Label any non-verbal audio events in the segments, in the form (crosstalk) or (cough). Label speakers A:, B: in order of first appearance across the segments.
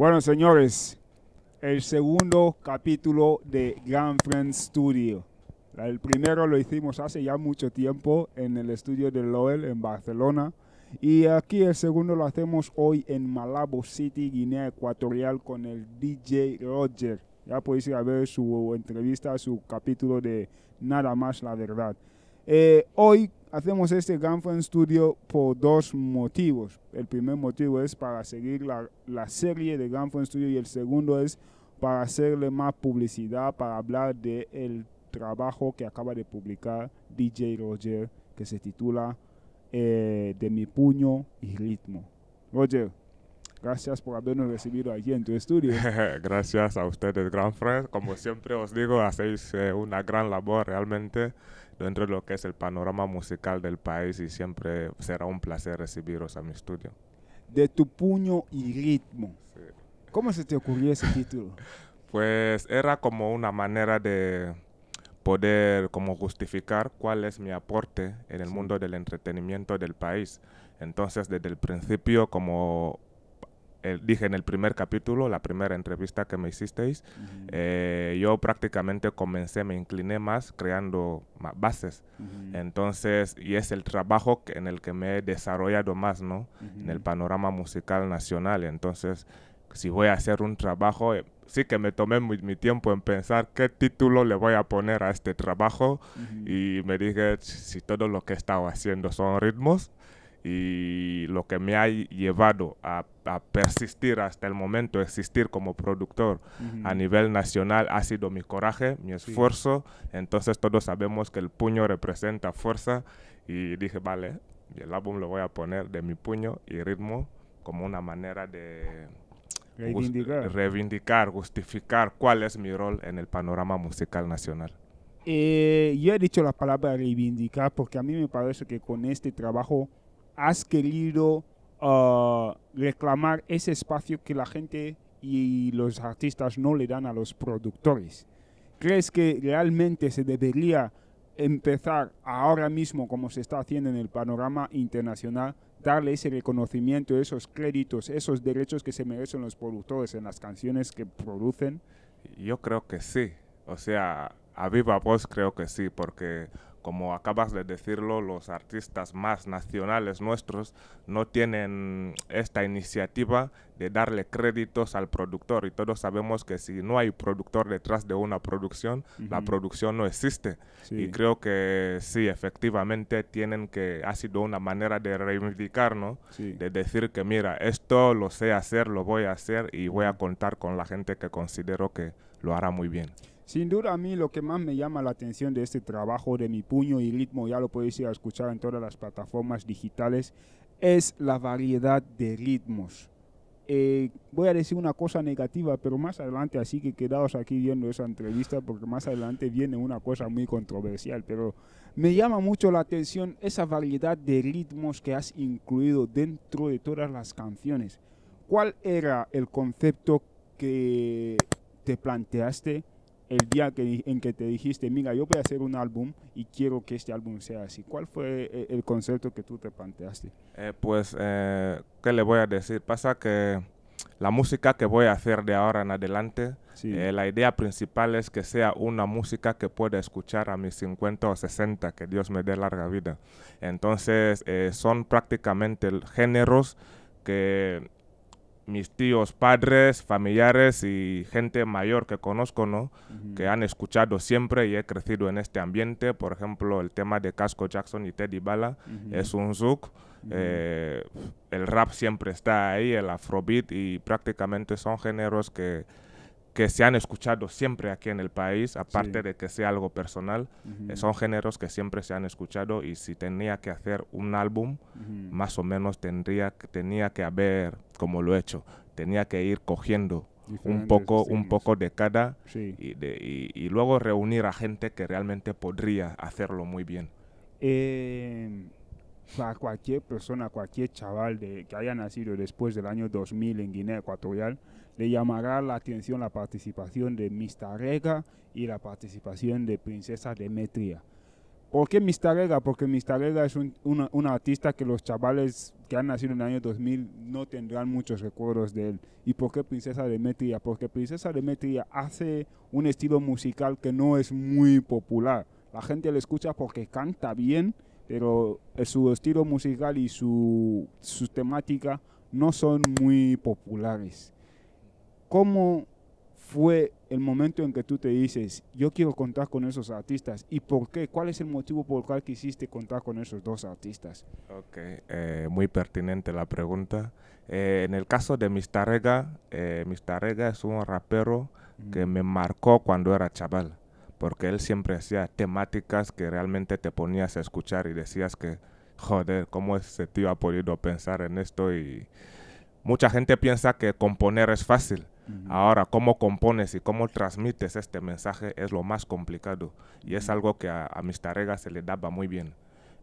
A: Bueno, señores, el segundo capítulo de Grand friend Studio. El primero lo hicimos hace ya mucho tiempo en el estudio de Loel en Barcelona. Y aquí el segundo lo hacemos hoy en Malabo City, Guinea Ecuatorial, con el DJ Roger. Ya podéis ir a ver su entrevista, su capítulo de Nada más la verdad. Eh, hoy Hacemos este Gunfire Studio por dos motivos. El primer motivo es para seguir la, serie de Gunfire Studio y el segundo es para hacerle más publicidad, para hablar de el trabajo que acaba de publicar DJ Roger, que se titula eh, De mi puño y ritmo. Roger, gracias por habernos recibido aquí en tu estudio.
B: (laughs) gracias a ustedes, Gran Friends. Como siempre os digo, hacéis eh, una gran labor realmente dentro de lo que es el panorama musical del país y siempre será un placer recibiros a mi estudio.
A: De tu puño y ritmo. ¿Cómo se te ocurrió ese título?
B: (laughs) pues era como una manera de poder como justificar cuál es mi aporte en el mundo del entretenimiento del país. Entonces, desde el principio, como dije en el primer capítulo, la primera entrevista que me hicisteis, eh, yo prácticamente comencé, me incliné más creando más bases. Entonces, y es el trabajo en el que me he desarrollado más, ¿no? En el panorama musical nacional. Entonces, si voy a hacer un trabajo, eh, sí que me tomé mi, tiempo en pensar qué título le voy a poner a este trabajo y me dije, si todo lo que he estado haciendo son ritmos, y lo que me ha llevado a, persistir hasta el momento, existir como productor a nivel nacional ha sido mi coraje, mi esfuerzo. Entonces todos sabemos que el puño representa fuerza y dije, vale, el álbum lo voy a poner de mi puño y ritmo como una manera de reivindicar, justificar cuál es mi rol en el panorama musical nacional.
A: Eh, yo he dicho la palabra reivindicar porque a mí me parece que con este trabajo has querido ah, reclamar ese espacio que la gente y los artistas no le dan a los productores. ¿Crees que realmente se debería empezar ahora mismo, como se está haciendo en el panorama internacional, darle ese reconocimiento, esos créditos, esos derechos que se merecen los productores en las canciones que producen?
B: Yo creo que sí. O sea, a viva voz creo que sí, porque como acabas de decirlo, los artistas más nacionales nuestros no tienen esta iniciativa de darle créditos al productor y todos sabemos que si no hay productor detrás de una producción, la producción no existe. Y creo que sí, efectivamente tienen que, ha sido una manera de reivindicarnos, De decir que mira, esto lo sé hacer, lo voy a hacer y voy a contar con la gente que considero que lo hará muy bien.
A: Sin duda a mí lo que más me llama la atención de este trabajo de mi puño y ritmo, ya lo podéis ir a escuchar en todas las plataformas digitales, es la variedad de ritmos. Eh, voy a decir una cosa negativa, pero más adelante, así que quedaos aquí viendo esa entrevista porque más adelante viene una cosa muy controversial, pero me llama mucho la atención esa variedad de ritmos que has incluido dentro de todas las canciones. ¿Cuál era el concepto que te planteaste? el día en que te dijiste, mira, yo voy a hacer un álbum y quiero que este álbum sea así? ¿Cuál fue eh, el concepto que tú te planteaste?
B: Eh, pues, eh, ¿qué le voy a decir? Pasa que la música que voy a hacer de ahora en adelante, la idea principal es que sea una música que pueda escuchar a mis 50 o 60, que Dios me dé larga vida. Entonces, son prácticamente géneros que mis tíos, padres, familiares y gente mayor que conozco, ¿no? Que han escuchado siempre y he crecido en este ambiente. Por ejemplo, el tema de Casco Jackson y Teddy Bala es un zouk. Eh, el rap siempre está ahí, el afrobeat y prácticamente son géneros que que se han escuchado siempre aquí en el país, aparte de que sea algo personal, son géneros que siempre se han escuchado y si tenía que hacer un álbum, más o menos tendría, tenía que haber, como lo he hecho, tenía que ir cogiendo un poco, un poco de cada y, de, luego reunir a gente que realmente podría hacerlo muy bien.
A: Eh, em, a cualquier persona, cualquier chaval de, que haya nacido después del año 2000 en Guinea Ecuatorial, le llamará la atención la participación de rega y la participación de Princesa Demetria. ¿Por qué Mistarega? Porque Mistarega es un, artista que los chavales que han nacido en el año 2000 no tendrán muchos recuerdos de él. ¿Y por qué Princesa Demetria? Porque Princesa Demetria hace un estilo musical que no es muy popular. La gente le escucha porque canta bien, pero eh, su estilo musical y su, su temática no son muy populares. ¿Cómo fue el momento en que tú te dices, yo quiero contar con esos artistas? ¿Y por qué? ¿Cuál es el motivo por el cual quisiste contar con esos dos artistas? Ok,
B: eh, muy pertinente la pregunta. Eh, en el caso de Rega, eh, Rega es un rapero que me marcó cuando era chaval, porque él siempre hacía temáticas que realmente te ponías a escuchar y decías que, joder, ¿cómo ese tío ha podido pensar en esto? Y mucha gente piensa que componer es fácil Ahora, cómo compones y cómo transmites este mensaje es lo más complicado y es algo que a, Mistarega se le daba muy bien.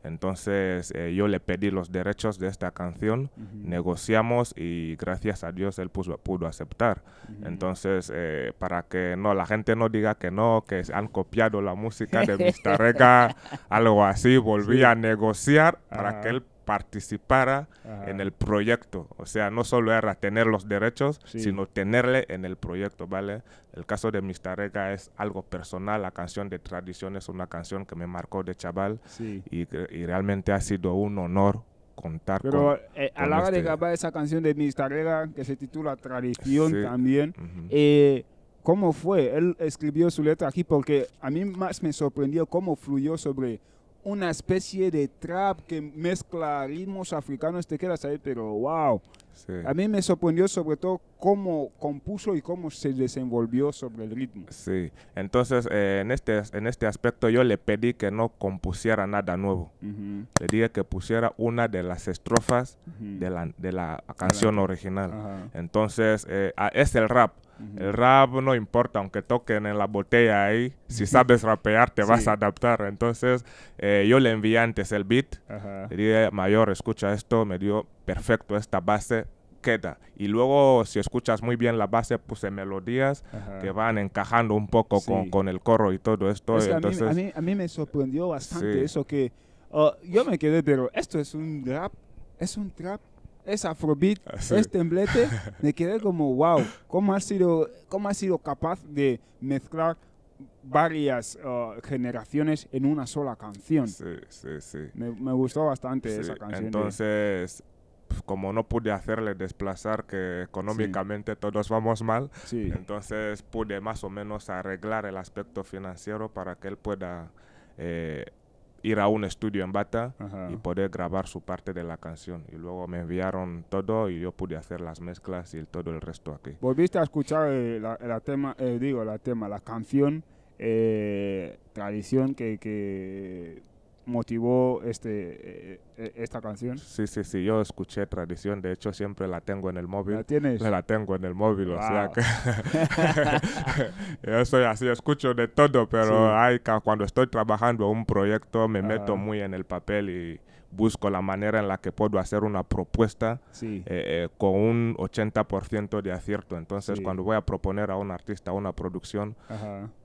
B: Entonces eh, yo le pedí los derechos de esta canción, negociamos y gracias a Dios él pudo aceptar. Entonces, eh, para que no la gente no diga que no, que han copiado la música de (laughs) Mr. Rega, algo así, volví a negociar para que él participara en el proyecto. O sea, no solo era tener los derechos, sino tenerle en el proyecto, ¿vale? El caso de Rega es algo personal. La canción de tradición es una canción que me marcó de chaval y, realmente ha sido un honor contar Pero con, eh, a la hora de este
A: grabar esa canción de Rega, que se titula Tradición también, eh, ¿cómo fue? Él escribió su letra aquí porque a mí más me sorprendió cómo fluyó sobre una especie de trap que mezcla ritmos africanos, te quedas ahí, pero wow. A mí me sorprendió sobre todo cómo compuso y cómo se desenvolvió sobre el ritmo.
B: Sí, entonces eh, en, este, en este aspecto yo le pedí que no compusiera nada nuevo. Le dije que pusiera una de las estrofas de, la, de, la, canción original. Entonces eh, es el rap. El rap no importa, aunque toquen en la botella ahí, si sabes rapear te vas a adaptar. Entonces eh, yo le envié antes el beat, le dije, eh, mayor, escucha esto, me dio perfecto esta base, queda. Y luego, si escuchas muy bien la base, puse melodías que van encajando un poco con, con, el coro y todo esto. Entonces,
A: a, mí, me sorprendió bastante eso que ah, yo me quedé, pero esto es un rap, es un trap es afrobeat, ah, es temblete, (laughs) me quedé como, wow, ¿cómo ha sido, cómo ha sido capaz de mezclar varias uh, generaciones en una sola canción? Sí, sí, sí. Me, gustó bastante esa canción. Eh.
B: Entonces, pues, como no pude hacerle desplazar que económicamente todos vamos mal, entonces pude más o menos arreglar el aspecto financiero para que él pueda... Eh, ir a un estudio en Bata y poder grabar su parte de la canción. Y luego me enviaron todo y yo pude hacer las mezclas y todo el resto aquí.
A: Volviste a escuchar el eh, la, tema, eh, digo, la tema, la canción eh, Tradición que, que motivó este, eh, eh, esta canción?
B: Sí, sí, sí, yo escuché Tradición, de hecho siempre la tengo en el móvil. ¿La tienes? La tengo en el móvil, o sea que (laughs) yo soy así, escucho de todo, pero hay cuando estoy trabajando un proyecto me meto muy en el papel y busco la manera en la que puedo hacer una propuesta eh, con un 80% de acierto. Entonces, cuando voy a proponer a un artista una producción,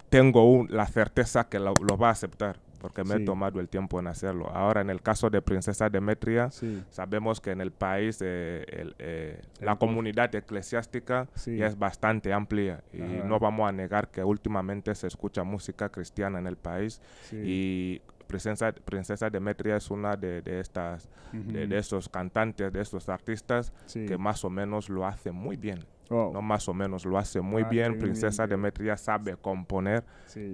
B: tengo la certeza que lo va a aceptar porque me he tomado el tiempo en hacerlo. Ahora, en el caso de Princesa Demetria, sabemos que en el país eh, eh, la comunidad eclesiástica es bastante amplia y no vamos a negar que últimamente se escucha música cristiana en el país y Princesa, Princesa Demetria es una de, estas, de, de, esos cantantes, de estos artistas que más o menos lo hace muy bien. No más o menos, lo hace muy ah, bien. Princesa Demetria sabe componer,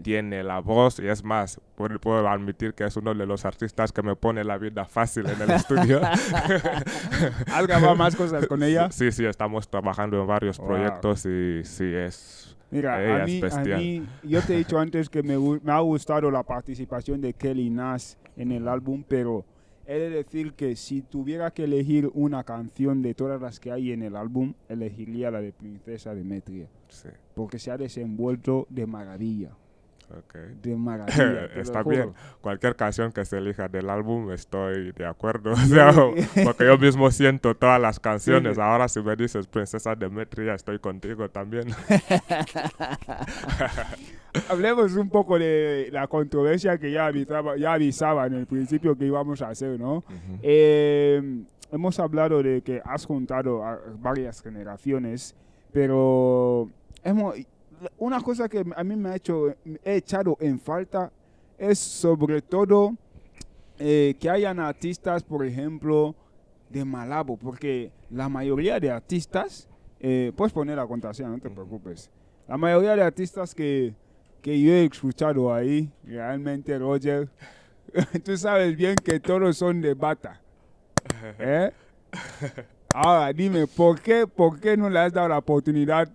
B: tiene la voz y es más, puedo, admitir que es uno de los artistas que me pone la vida fácil en el estudio.
A: ¿Has (laughs) grabado más cosas con ella?
B: Sí, sí, estamos trabajando en varios proyectos y sí, es... Mira, a, mí,
A: yo te he dicho antes que me, ha gustado la participación de Kelly Nash en el álbum, pero He de decir que si tuviera que elegir una canción de todas las que hay en el álbum, elegiría la de Princesa Demetria. Porque se ha desenvuelto de maravilla. Okay. De (laughs) maravilla. Está bien.
B: Cualquier canción que se elija del álbum estoy de acuerdo. (laughs) porque yo mismo siento todas las canciones. Ahora si me dices Princesa Demetria, estoy contigo también. (laughs)
A: Hablemos un poco de la controversia que ya, avisaba, en el principio que íbamos a hacer, ¿no? Eh, hemos hablado de que has juntado varias generaciones, pero hemos una cosa que a mí me ha hecho, he echado en falta es sobre todo eh, que hayan artistas, por ejemplo, de Malabo, porque la mayoría de artistas, eh, puedes poner la contraseña, no te preocupes, la mayoría de artistas que, yo he escuchado ahí, realmente Roger, (laughs) tú sabes bien que todos son de bata. ¿eh? Ahora dime, ¿por qué, ¿por qué no le has dado la oportunidad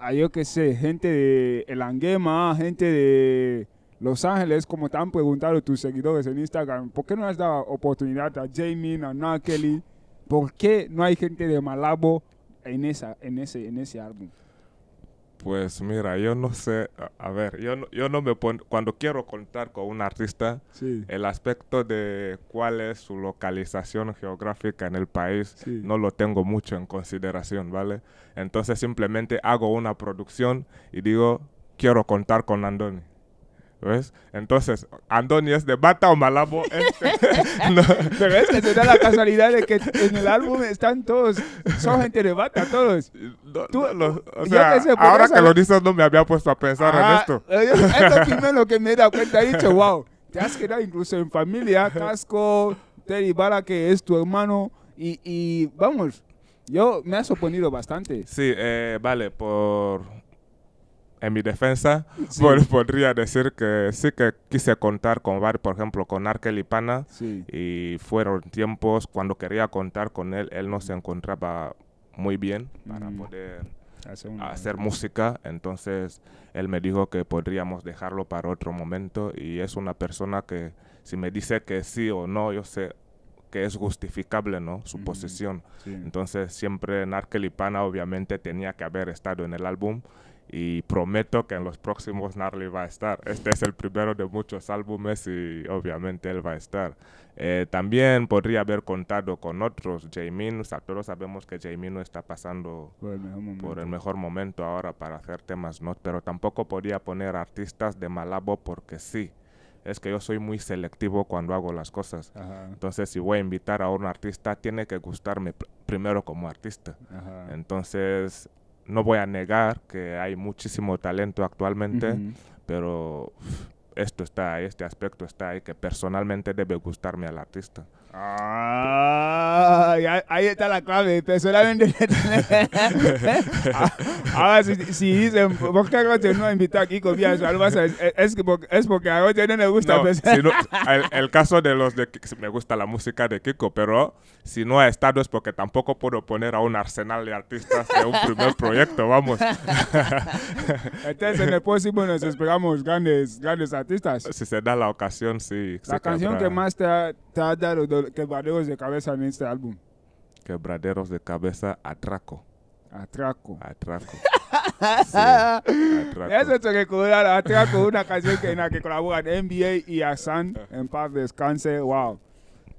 A: a ah, yo que sé, gente de El Anguema, gente de Los Ángeles, como te han preguntado tus seguidores en Instagram, ¿por qué no has dado oportunidad a Jamie, a Nakeli? ¿Por qué no hay gente de Malabo en, esa, en, ese, en ese álbum?
B: Pues mira, yo no sé, a, ver, yo no, yo no me pongo, cuando quiero contar con un artista, el aspecto de cuál es su localización geográfica en el país no lo tengo mucho en consideración, ¿vale? Entonces simplemente hago una producción y digo, quiero contar con Andoni. ¿Ves? Entonces, Andoni es de Bata o Malabo. Este.
A: (laughs) no. (laughs) Pero es que se da la casualidad de que en el álbum están todos, son gente de Bata, todos. Tú, o sea, ahora que lo
B: dices no me había puesto a pensar en esto. Eh, (laughs) lo primero que me he dado cuenta, he dicho, wow,
A: te has quedado incluso en familia, Casco, Terry Bala, que es tu hermano, y, vamos, yo me ha sorprendido bastante.
B: Sí, eh, vale, por en mi defensa, podría decir que sí que quise contar con Bar, por ejemplo, con Arkel y Pana, y fueron tiempos cuando quería contar con él, él no se encontraba muy bien para mm. poder hacer, música, entonces él me dijo que podríamos dejarlo para otro momento y es una persona que si me dice que sí o no, yo sé que es justificable, ¿no? Su posición. Entonces siempre Narkel y Pana obviamente tenía que haber estado en el álbum y prometo que en los próximos Narly va a estar. Este es el primero de muchos álbumes y obviamente él va a estar. Eh, también podría haber contado con otros, Jamin, o todos sabemos que jamie no está pasando por el, mejor momento ahora para hacer temas, ¿no? pero tampoco podría poner artistas de Malabo porque sí. Es que yo soy muy selectivo cuando hago las cosas. Entonces, si voy a invitar a un artista, tiene que gustarme primero como artista. Entonces, no voy a negar que hay muchísimo talento actualmente, pero esto está este aspecto está ahí que personalmente debe gustarme al artista.
A: Ah, ahí está la clave. Personalmente, (laughs) Ahora, si, dicen, ¿por qué no ha este invitado Kiko? Es, es porque a no le gusta. Pues.
B: el, caso de los de me gusta la música de Kiko, pero si no ha estado es porque tampoco puedo poner a un arsenal de artistas de un primer proyecto, vamos.
A: (laughs) Entonces, en el próximo nos esperamos grandes, grandes artistas. Si se da la ocasión, sí. La canción que más te Quebraderos de, de cabeza en este álbum.
B: Quebraderos de cabeza, atraco. Atraco. Atraco.
A: Eso te recordar, Atraco, una canción que, en la que colaboran NBA y Asan, en paz descanse, wow.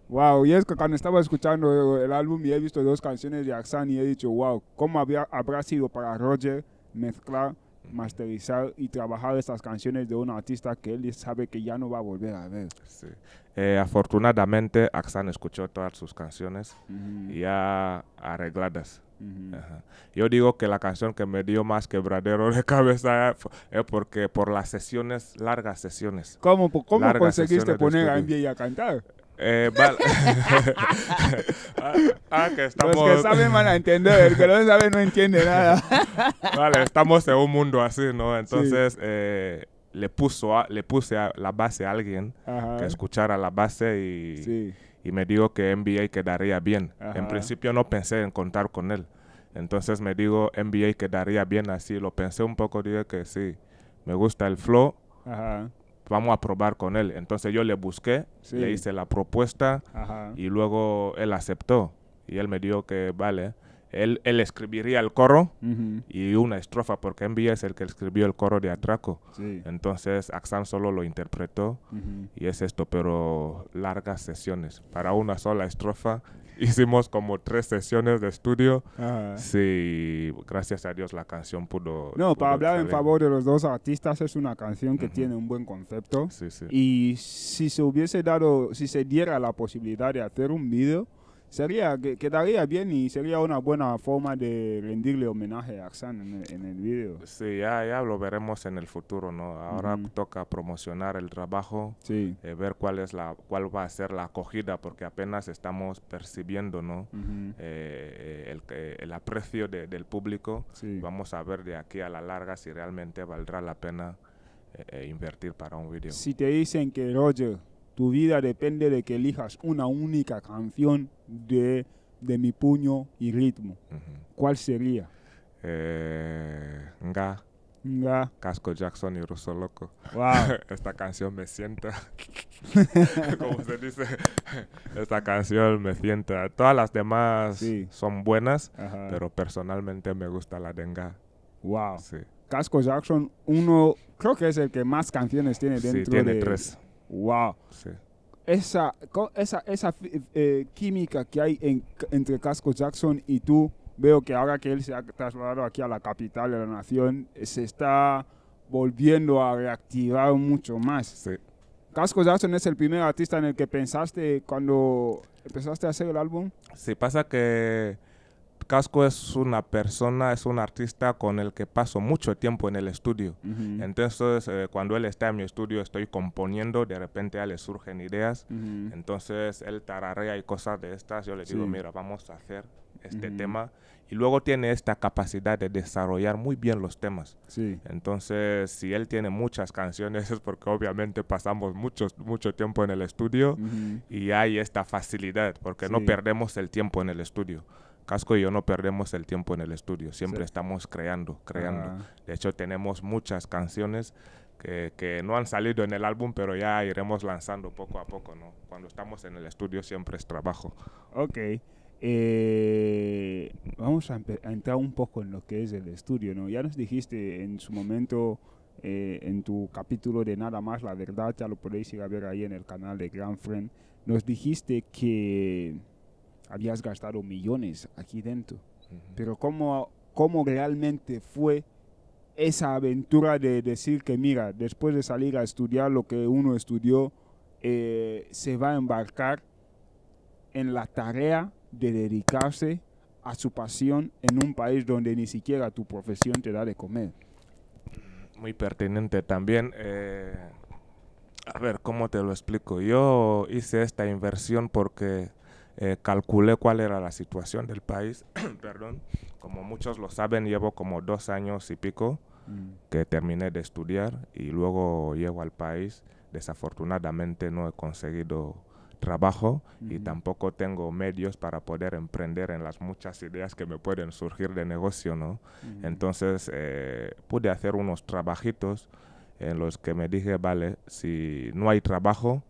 A: Wow, y es que cuando estaba escuchando el álbum y he visto dos canciones de Axan y he dicho, wow, ¿cómo había, habrá sido para Roger mezclar, masterizar y trabajar estas canciones de un artista que él sabe que ya no va a volver a ver? Sí.
B: Eh, afortunadamente, Axan escuchó todas sus canciones ya arregladas. Yo digo que la canción que me dio más quebradero de cabeza es eh, porque por las sesiones, largas sesiones. ¿Cómo, conseguiste poner a Andy
A: a cantar? Eh, (laughs) (laughs) ah, ah, que Los que saben van a entender, el que no sabe no entiende nada.
B: (laughs) vale, estamos en un mundo así, ¿no? Entonces, eh, le, puso a, le puse a la base a alguien que escuchara la base y, me dijo que NBA quedaría bien. En principio no pensé en contar con él. Entonces me digo, NBA quedaría bien así. Lo pensé un poco, dije que sí, me gusta el flow, vamos a probar con él. Entonces yo le busqué, le hice la propuesta y luego él aceptó. Y él me dijo que vale, él, escribiría el coro y una estrofa, porque Envía es el que escribió el coro de Atraco. Entonces, Axan solo lo interpretó y es esto, pero largas sesiones. Para una sola estrofa (laughs) hicimos como tres sesiones de estudio. Sí, gracias a Dios la canción
A: pudo. No, para hablar en favor de los dos artistas, es una canción que tiene un buen concepto. Y si se hubiese dado, si se diera la posibilidad de hacer un video sería que, quedaría bien y sería una buena forma de rendirle homenaje a Axan en el, en video.
B: Sí, ya, ya lo veremos en el futuro, ¿no? Ahora toca promocionar el trabajo, eh, ver cuál es la cuál va a ser la acogida, porque apenas estamos percibiendo, ¿no? Eh, eh, el, el, aprecio del público. Vamos a ver de aquí a la larga si realmente valdrá la pena invertir para un video. Si
A: te dicen que Roger tu vida depende de que elijas una única canción de, de mi puño y ritmo. ¿Cuál sería? Eh, nga. Nga. Casco Jackson y Russo Loco.
B: (laughs) Esta canción me sienta. (laughs) Como se dice, esta canción me sienta. Todas las demás son buenas, pero personalmente me gusta la de Nga.
A: Wow. Casco Jackson, uno, creo que es el que más canciones tiene dentro de. sí, tiene tres wow. Esa, esa, esa eh, eh, química que hay entre Casco Jackson y tú, veo que ahora que él se ha trasladado aquí a la capital de la nación, eh, se está volviendo a reactivar mucho más. Casco Jackson es el primer artista en el que pensaste cuando empezaste a hacer el álbum.
B: Sí, pasa que Casco es una persona, es un artista con el que paso mucho tiempo en el estudio. Entonces, eh, cuando él está en mi estudio, estoy componiendo, de repente a él le surgen ideas. Entonces, él tararea y cosas de estas. Yo le digo, mira, vamos a hacer este tema. Y luego tiene esta capacidad de desarrollar muy bien los temas. Entonces, si él tiene muchas canciones (laughs) es porque obviamente pasamos mucho, mucho tiempo en el estudio y hay esta facilidad porque no perdemos el tiempo en el estudio. Casco y yo no perdemos el tiempo en el estudio, siempre estamos creando, creando. Ah. De hecho, tenemos muchas canciones que, no han salido en el álbum, pero ya iremos lanzando poco a poco, ¿no? Cuando estamos en el estudio siempre es trabajo.
A: Ok. Eh, vamos a, entrar un poco en lo que es el estudio, ¿no? Ya nos dijiste en su momento, eh, en tu capítulo de Nada más la verdad, ya lo podéis ir a ver ahí en el canal de Grand Friend, nos dijiste que habías gastado millones aquí dentro. Pero ¿cómo, ¿cómo realmente fue esa aventura de decir que, mira, después de salir a estudiar lo que uno estudió, eh, se va a embarcar en la tarea de dedicarse a su pasión en un país donde ni siquiera tu profesión te da de comer?
B: Muy pertinente también. Eh, a ver, ¿cómo te lo explico? Yo hice esta inversión porque eh, calculé cuál era la situación del país. (clears throat) Perdón, como muchos lo saben, llevo como dos años y pico mm. que terminé de estudiar y luego llego al país. Desafortunadamente no he conseguido trabajo y tampoco tengo medios para poder emprender en las muchas ideas que me pueden surgir de negocio, ¿no? Entonces eh, pude hacer unos trabajitos en los que me dije, vale, si no hay trabajo,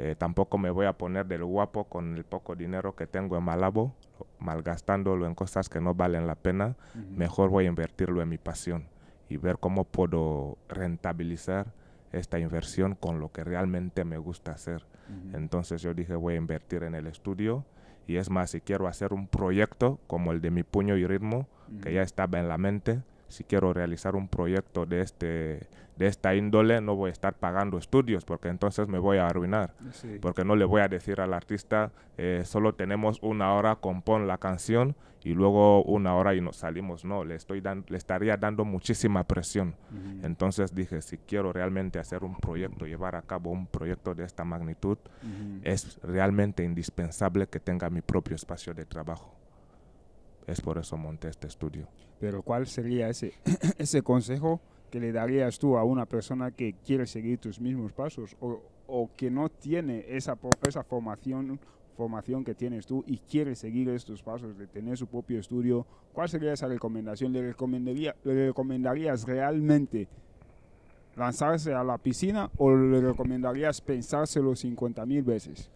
B: eh, tampoco me voy a poner del guapo con el poco dinero que tengo en Malabo, malgastándolo en cosas que no valen la pena. Mejor voy a invertirlo en mi pasión y ver cómo puedo rentabilizar esta inversión con lo que realmente me gusta hacer. Entonces yo dije, voy a invertir en el estudio. Y es más, si quiero hacer un proyecto como el de mi puño y ritmo, que ya estaba en la mente, si quiero realizar un proyecto de, este, de esta índole, no voy a estar pagando estudios porque entonces me voy a arruinar. Porque no le voy a decir al artista, eh, solo tenemos una hora, compon la canción y luego una hora y nos salimos. No, le, estoy dando, le estaría dando muchísima presión. Entonces dije, si quiero realmente hacer un proyecto, llevar a cabo un proyecto de esta magnitud, es realmente indispensable que tenga mi propio espacio de trabajo. Es por eso monté este estudio.
A: Pero ¿cuál sería ese, (clears throat) ese consejo que le darías tú a una persona que quiere seguir tus mismos pasos o, que no tiene esa, esa formación, formación que tienes tú y quiere seguir estos pasos de tener su propio estudio? ¿Cuál sería esa recomendación? ¿Le, le recomendarías realmente lanzarse a la piscina o le recomendarías pensárselo 50.000 veces?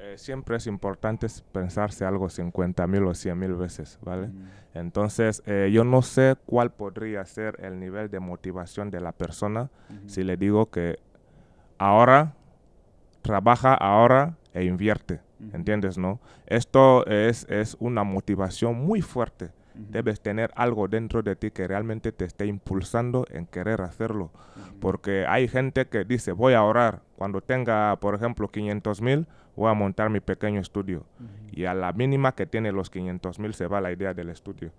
B: Eh, siempre es importante pensarse algo 50 mil o 100 mil veces, ¿vale? Entonces, eh, yo no sé cuál podría ser el nivel de motivación de la persona si le digo que ahora, trabaja ahora e invierte, ¿entiendes, no? Esto es, una motivación muy fuerte. Debes tener algo dentro de ti que realmente te esté impulsando en querer hacerlo. Porque hay gente que dice, voy a ahorrar. Cuando tenga, por ejemplo, 500 mil, voy a montar mi pequeño estudio. Y a la mínima que tiene los 500 mil se va la idea del estudio.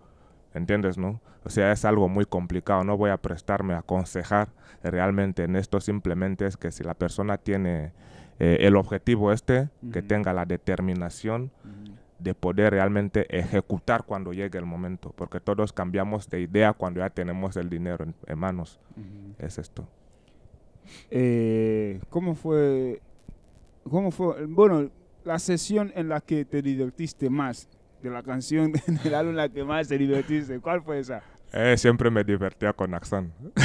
B: ¿Entiendes, no? O sea, es algo muy complicado. No voy a prestarme a aconsejar realmente en esto. Simplemente es que si la persona tiene eh, el objetivo este, que tenga la determinación de poder realmente ejecutar cuando llegue el momento. Porque todos cambiamos de idea cuando ya tenemos el dinero en, manos. Es esto.
A: Eh, ¿Cómo fue ¿Cómo fue? Bueno, la sesión en la que te divertiste más, de la canción (laughs) del álbum en la que más te divertiste, ¿cuál fue esa?
B: Eh, siempre me divertía con Axan. (laughs)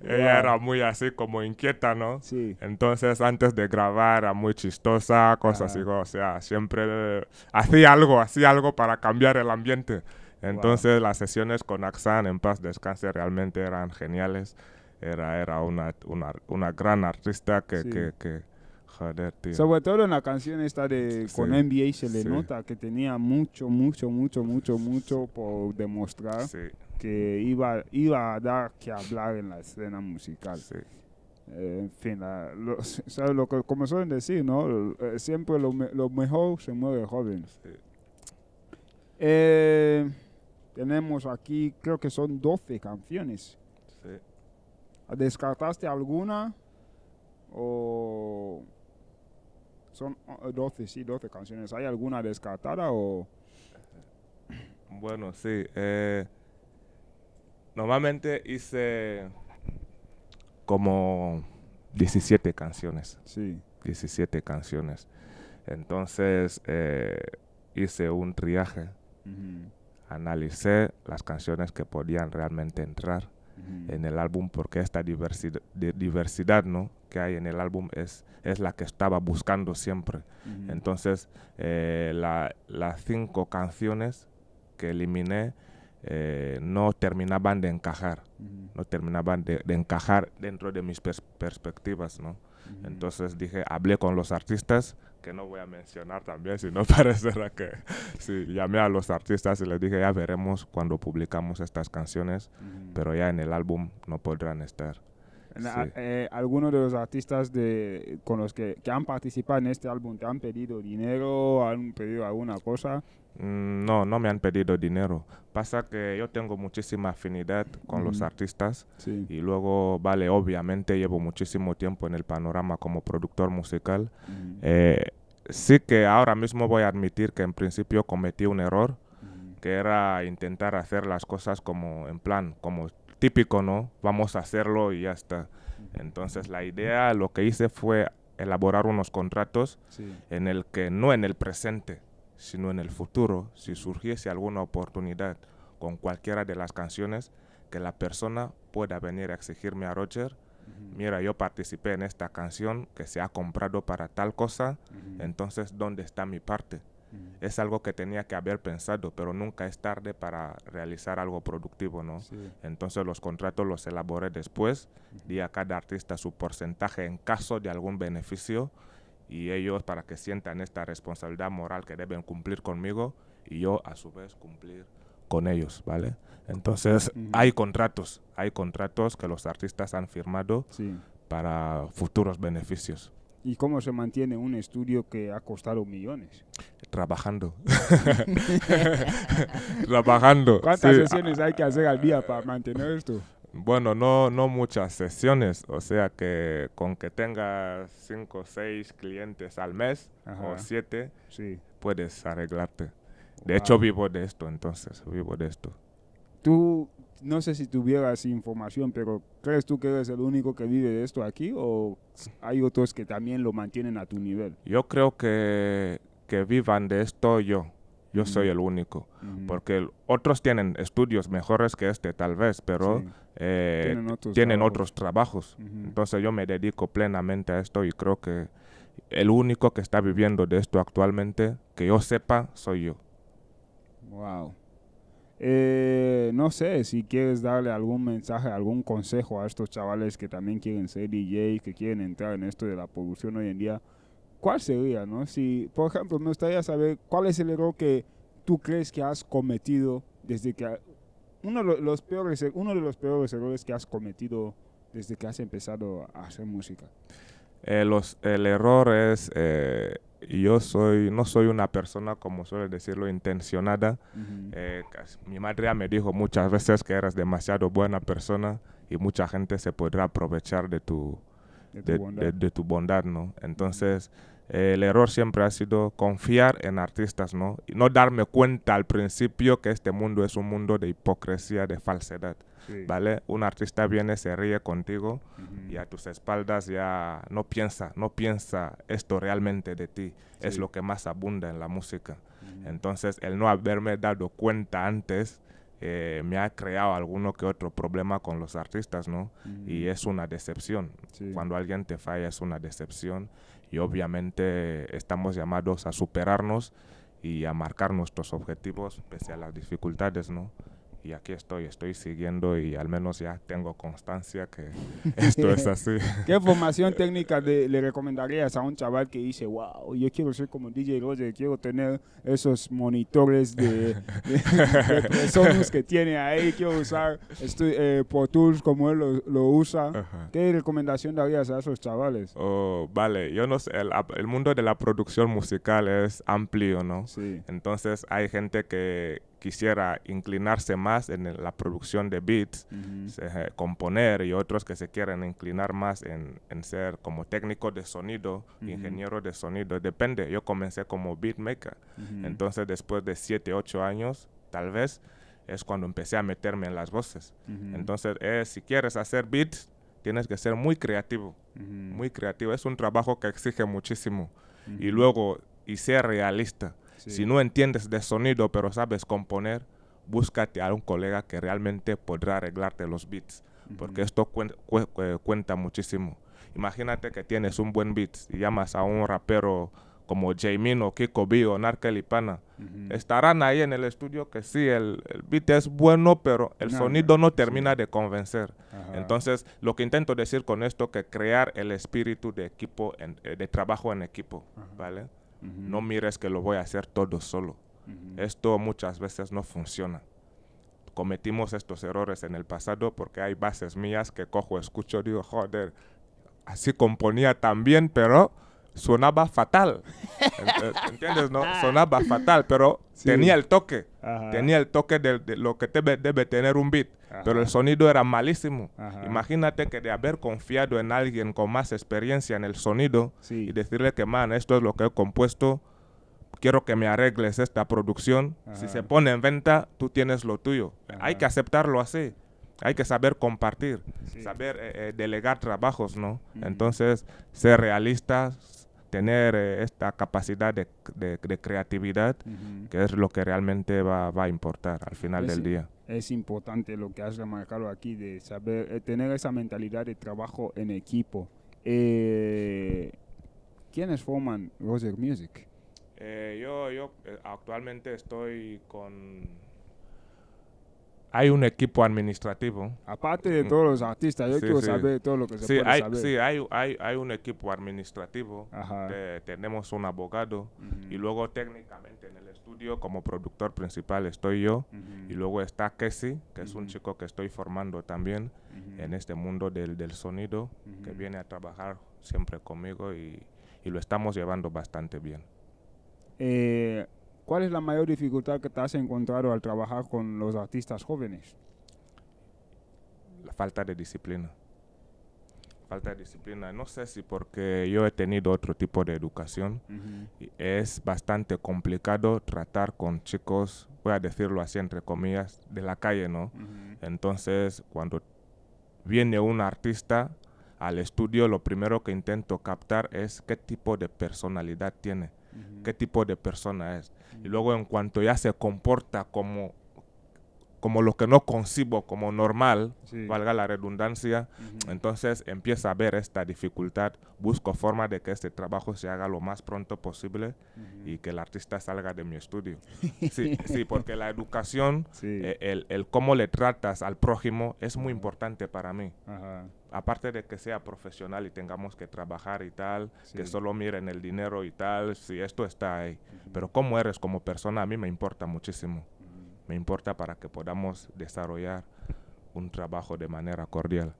B: Ella era muy así como inquieta, ¿no? Sí. Entonces antes de grabar era muy chistosa, cosas así. O sea, siempre eh, hacía algo, hacía algo para cambiar el ambiente. Entonces las sesiones con Axan en paz descanse realmente eran geniales era, era una, una, una gran artista que, que, Sobre
A: todo en la canción esta de con NBA se le nota que tenía mucho, mucho, mucho, mucho, mucho por demostrar que iba, iba a dar que hablar en la escena musical. Eh, en fin, lo, (laughs) lo que comenzó a decir, no? Eh, siempre lo, mejor se mueve joven. Eh, tenemos aquí, creo que son 12 canciones. Sí. ¿Descartaste alguna? ¿O son 12, eh, sí, 12 canciones? ¿Hay alguna descartada o...?
B: Bueno, sí. Eh, normalmente hice como 17 canciones. Sí. 17 canciones. Entonces eh, hice un triaje. Analicé las canciones que podían realmente entrar en el álbum porque esta diversidad, de diversidad ¿no? que hay en el álbum es, es la que estaba buscando siempre. Entonces, eh, las cinco canciones que eliminé eh, no terminaban de encajar, no terminaban de, encajar dentro de mis perspectivas. ¿no? Entonces dije, hablé con los artistas, que no voy a mencionar también, si no (laughs) parecerá que sí, llamé a los artistas y les dije, ya veremos cuando publicamos estas canciones, pero ya en el álbum no podrán estar. ¿Alguno
A: eh, algunos de los artistas de, con los que, que, han participado en este álbum te han pedido dinero, han pedido alguna cosa?
B: Mm, no, no me han pedido dinero. Pasa que yo tengo muchísima afinidad con los artistas y luego, vale, obviamente llevo muchísimo tiempo en el panorama como productor musical. Eh, sí que ahora mismo voy a admitir que en principio cometí un error, que era intentar hacer las cosas como en plan, como típico, ¿no? Vamos a hacerlo y ya está. Entonces la idea, lo que hice fue elaborar unos contratos en el que no en el presente, sino en el futuro, si surgiese alguna oportunidad con cualquiera de las canciones, que la persona pueda venir a exigirme a Roger, mira, yo participé en esta canción que se ha comprado para tal cosa, entonces, ¿dónde está mi parte? Es algo que tenía que haber pensado, pero nunca es tarde para realizar algo productivo, ¿no? Entonces los contratos los elaboré después, di a cada artista su porcentaje en caso de algún beneficio y ellos para que sientan esta responsabilidad moral que deben cumplir conmigo y yo a su vez cumplir con ellos, ¿vale? Entonces hay contratos, hay contratos que los artistas han firmado para futuros beneficios.
A: ¿Y cómo se mantiene un estudio que ha costado millones?
B: Trabajando. (laughs) Trabajando. ¿Cuántas sesiones
A: hay que hacer al día para mantener esto?
B: Bueno, no, no muchas sesiones, o sea que con que tengas cinco o seis clientes al mes o siete, puedes arreglarte. De hecho, vivo de esto, entonces, vivo de esto.
A: Tú, no sé si tuvieras información, pero ¿crees tú que eres el único que vive de esto aquí o hay otros que también lo mantienen a tu nivel?
B: Yo creo que, que vivan de esto yo. Yo soy el único, porque otros tienen estudios mejores que este tal vez, pero eh, tienen otros trabajos. Entonces yo me dedico plenamente a esto y creo que el único que está viviendo de esto actualmente, que yo sepa, soy yo.
A: Wow. Eh, no sé si quieres darle algún mensaje, algún consejo a estos chavales que también quieren ser DJs, que quieren entrar en esto de la producción hoy en día. ¿Cuál sería, no? Si, por ejemplo, me gustaría saber cuál es el error que tú crees que has cometido desde que uno de los peores, uno de los peores errores que has cometido desde que has empezado a hacer música.
B: Eh, los, el error es eh, yo soy, no soy una persona, como suele decirlo, intencionada. Eh, mi madre ya me dijo muchas veces que eras demasiado buena persona y mucha gente se podrá aprovechar de tu, de, bondad, ¿no? Entonces el error siempre ha sido confiar en artistas, ¿no? Y no darme cuenta al principio que este mundo es un mundo de hipocresía, de falsedad, ¿vale? Un artista viene, se ríe contigo y a tus espaldas ya no piensa, no piensa esto realmente de ti. Es lo que más abunda en la música. Entonces, el no haberme dado cuenta antes eh, me ha creado alguno que otro problema con los artistas, ¿no? Y es una decepción. Cuando alguien te falla es una decepción y obviamente estamos llamados a superarnos y a marcar nuestros objetivos pese a las dificultades, ¿no? y aquí estoy, estoy siguiendo y al menos ya tengo constancia que (laughs) esto es así. (laughs) ¿Qué
A: formación técnica le recomendarías a un chaval que dice, wow, yo quiero ser como DJ Roger, quiero tener esos monitores de, de, (laughs) que tiene ahí, quiero usar eh, Tools como él lo, usa? ¿Qué recomendación darías a esos chavales?
B: Oh, vale, yo no sé, el, mundo de la producción musical es amplio, ¿no? Entonces hay gente que quisiera inclinarse más en la producción de beats, eh, componer, y otros que se quieren inclinar más en, ser como técnico de sonido, ingeniero de sonido, depende. Yo comencé como beatmaker, entonces después de 7, 8 años, tal vez, es cuando empecé a meterme en las voces. Entonces, si quieres hacer beats, tienes que ser muy creativo, muy creativo. Es un trabajo que exige muchísimo. Y luego, y ser realista si no entiendes de sonido pero sabes componer, búscate a un colega que realmente podrá arreglarte los beats, porque esto cuenta muchísimo. Imagínate que tienes un buen beat y llamas a un rapero como o Kiko B o Narkel y Pana. Estarán ahí en el estudio que sí, el, beat es bueno, pero el sonido no termina de convencer. Entonces, lo que intento decir con esto, que crear el espíritu de equipo, eh, de trabajo en equipo, ¿vale? No mires que lo voy a hacer todo solo. Esto muchas veces no funciona. Cometimos estos errores en el pasado porque hay bases mías que cojo, escucho, digo, joder, así componía también, pero sonaba fatal. (laughs) Eh, ¿Entiendes? No? Ah. Sonaba fatal, pero tenía el toque. Tenía el toque de, lo que debe, debe, tener un beat pero el sonido era malísimo. Imagínate que de haber confiado en alguien con más experiencia en el sonido y decirle que, man, esto es lo que he compuesto, quiero que me arregles esta producción. Si se pone en venta, tú tienes lo tuyo. Hay que aceptarlo así. Hay que saber compartir, saber eh, eh, delegar trabajos, ¿no? Entonces, ser realistas, tener eh, esta capacidad de, creatividad, que es lo que realmente va, a importar al final pues del día
A: es importante lo que has remarcado aquí de saber eh, tener esa mentalidad de trabajo en equipo. Eh, ¿Quiénes forman Roger Music?
B: Eh, yo, yo eh, actualmente estoy con hay un equipo administrativo. Aparte de mm. todos los artistas, yo quiero saber todo lo que se puede hay, saber. Sí, hay, hay, hay un equipo administrativo, eh, tenemos un abogado y luego técnicamente en el estudio como productor principal estoy yo y luego está Kesi, que es un chico que estoy formando también en este mundo del, del sonido, que viene a trabajar siempre conmigo y, y lo estamos llevando bastante bien.
A: Eh, ¿Cuál es la mayor dificultad que te has encontrado al trabajar con los artistas jóvenes?
B: La falta de disciplina. Falta de disciplina. No sé si porque yo he tenido otro tipo de educación. es bastante complicado tratar con chicos, voy a decirlo así entre comillas, de la calle, ¿no? Entonces, cuando viene un artista al estudio, lo primero que intento captar es qué tipo de personalidad tiene qué tipo de persona es. Y luego en cuanto ya se comporta como como lo que no concibo como normal, valga la redundancia, entonces empieza a ver esta dificultad, busco forma de que este trabajo se haga lo más pronto posible y que el artista salga de mi estudio. (laughs) sí, sí, porque la educación, e, el, el, cómo le tratas al prójimo es muy importante para mí. aparte de que sea profesional y tengamos que trabajar y tal, que solo miren el dinero y tal, si sí, esto está ahí. Pero cómo eres como persona a mí me importa muchísimo me importa para que podamos desarrollar un trabajo de manera cordial.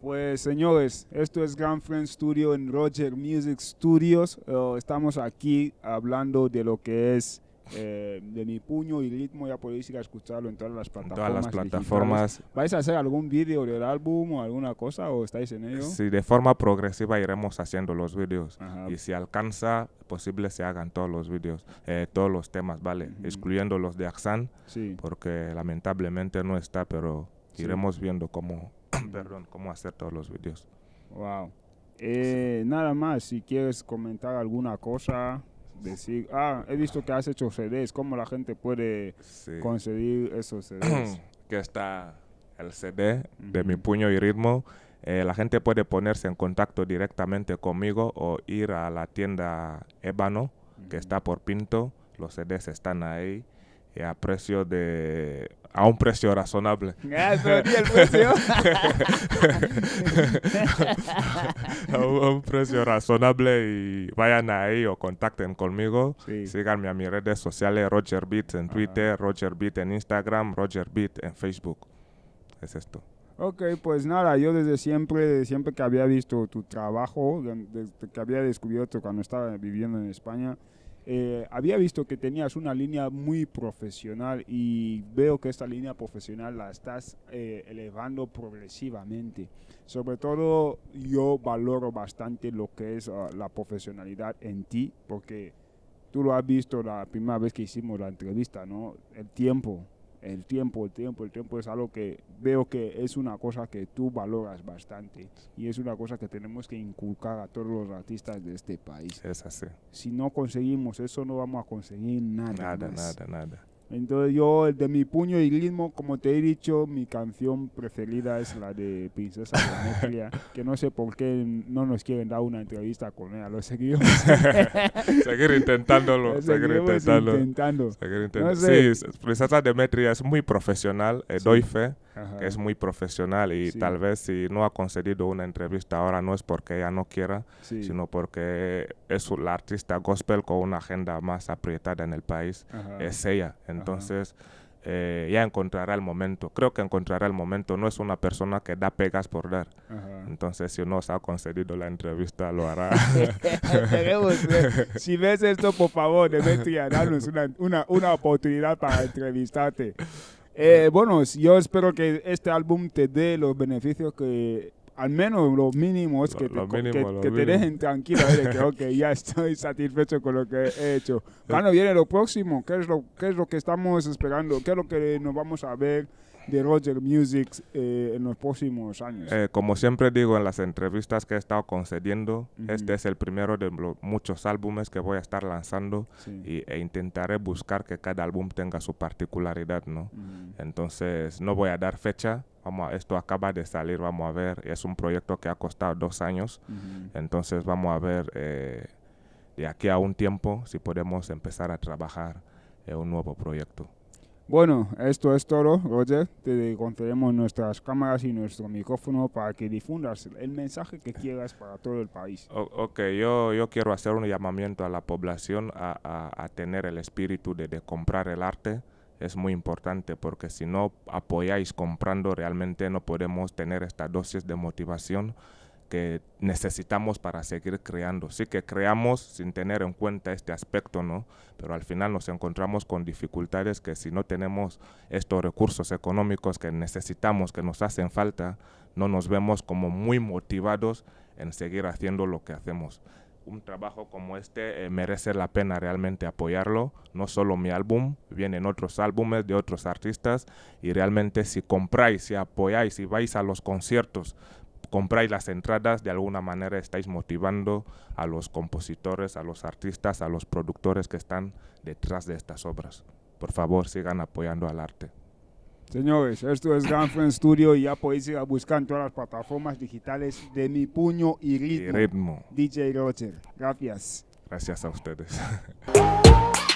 A: Pues señores, esto es Grand Friend Studio en Roger Music Studios. Eh, estamos aquí hablando de lo que es eh, de mi puño y ritmo, ya podéis ir a escucharlo en todas las plataformas. ¿Vais a hacer algún vídeo del álbum o alguna cosa o estáis en ello? Sí,
B: de forma progresiva iremos haciendo los vídeos. Y si alcanza, posible se hagan todos los vídeos, eh, todos los temas, ¿vale? Excluyendo los de Axan, porque lamentablemente no está, pero iremos viendo cómo, (clears throat) perdón, cómo hacer todos los vídeos.
A: Wow. Eh, nada más, si quieres comentar alguna cosa decir, ah, he visto que has hecho CDs, ¿cómo la gente puede conseguir esos CDs?
B: (clears throat) que está el CD de mi puño y ritmo. Eh, la gente puede ponerse en contacto directamente conmigo o ir a la tienda Ébano, que está por Pinto. Los CDs están ahí. Eh, a precio de a un precio razonable. (laughs) Ah, (laughs) a, un, precio razonable y vayan ahí o contacten conmigo. Síganme a mis redes sociales, Roger Beat en Twitter, Roger Beat en Instagram, Roger Beat en Facebook. Es esto.
A: Ok, pues nada, yo desde siempre, desde siempre que había visto tu trabajo, desde que había descubierto cuando estaba viviendo en España, eh, había visto que tenías una línea muy profesional y veo que esta línea profesional la estás eh, elevando progresivamente. Sobre todo yo valoro bastante lo que es ah, la profesionalidad en ti, porque tú lo has visto la primera vez que hicimos la entrevista, ¿no? El tiempo el tiempo, el tiempo, el tiempo es algo que veo que es una cosa que tú valoras bastante y es una cosa que tenemos que inculcar a todos los artistas de este país. Es así. Si no conseguimos eso, no vamos a conseguir nada. Nada, nada, nada. Entonces yo, de mi puño y ritmo, como te he dicho, mi canción preferida es la de Princesa Demetria, (laughs) que no sé por qué no nos quieren dar una entrevista con ella, lo seguimos. (laughs) seguir intentándolo, (laughs) seguir intentándolo. Intentando. Seguir intentando. Sí,
B: Princesa Demetria es muy profesional, eh, doy fe es muy profesional y tal vez si no ha concedido una entrevista ahora no es porque ella no quiera, sino porque es la artista gospel con una agenda más apretada en el país, es ella. Entonces, eh, ya encontrará el momento. Creo que encontrará el momento. No es una persona que da pegas por dar. Entonces, si no os ha concedido la entrevista, lo hará. (laughs) Pues,
A: si ves esto, por favor, este debes darnos una, una, una oportunidad para entrevistarte. Eh, bueno, yo espero que este álbum te dé los beneficios que al menos lo mínimo es que, te, dejen tranquilo de que, ok, ya (laughs) estoy satisfecho con lo que he hecho. Bueno, (laughs) viene lo próximo, qué es lo que estamos esperando? ¿Qué es lo que nos vamos a ver? de Roger Music eh, en los próximos años? Eh, como
B: siempre digo en las entrevistas que he estado concediendo, este es el primero de muchos álbumes que voy a estar lanzando e intentaré buscar que cada álbum tenga su particularidad, ¿no? Entonces, no voy a dar fecha, vamos esto acaba de salir, vamos a ver, es un proyecto que ha costado dos años, entonces vamos a ver eh, de aquí a un tiempo si podemos empezar a trabajar en un nuevo proyecto.
A: Bueno, esto es todo, Roger. Te concedemos nuestras cámaras y nuestro micrófono para que difundas el mensaje que quieras para todo el país.
B: ok, yo, yo quiero hacer un llamamiento a la población a, tener el espíritu de, de, comprar el arte. Es muy importante porque si no apoyáis comprando, realmente no podemos tener esta dosis de motivación que necesitamos para seguir creando. Sí que creamos sin tener en cuenta este aspecto, ¿no? Pero al final nos encontramos con dificultades que si no tenemos estos recursos económicos que necesitamos, que nos hacen falta, no nos vemos como muy motivados en seguir haciendo lo que hacemos. Un trabajo como este eh, merece la pena realmente apoyarlo, no solo mi álbum, vienen otros álbumes de otros artistas y realmente si compráis, si apoyáis, si vais a los conciertos, compráis las entradas, de alguna manera estáis motivando a los compositores, a los artistas, a los productores que están detrás de estas obras. Por favor, sigan apoyando al arte.
A: Señores, esto es Gran Friend Studio y ya podéis ir a buscar en todas las plataformas digitales de Mi Puño y Ritmo. Y ritmo. DJ Roger. Gracias.
B: Gracias a ustedes. (laughs)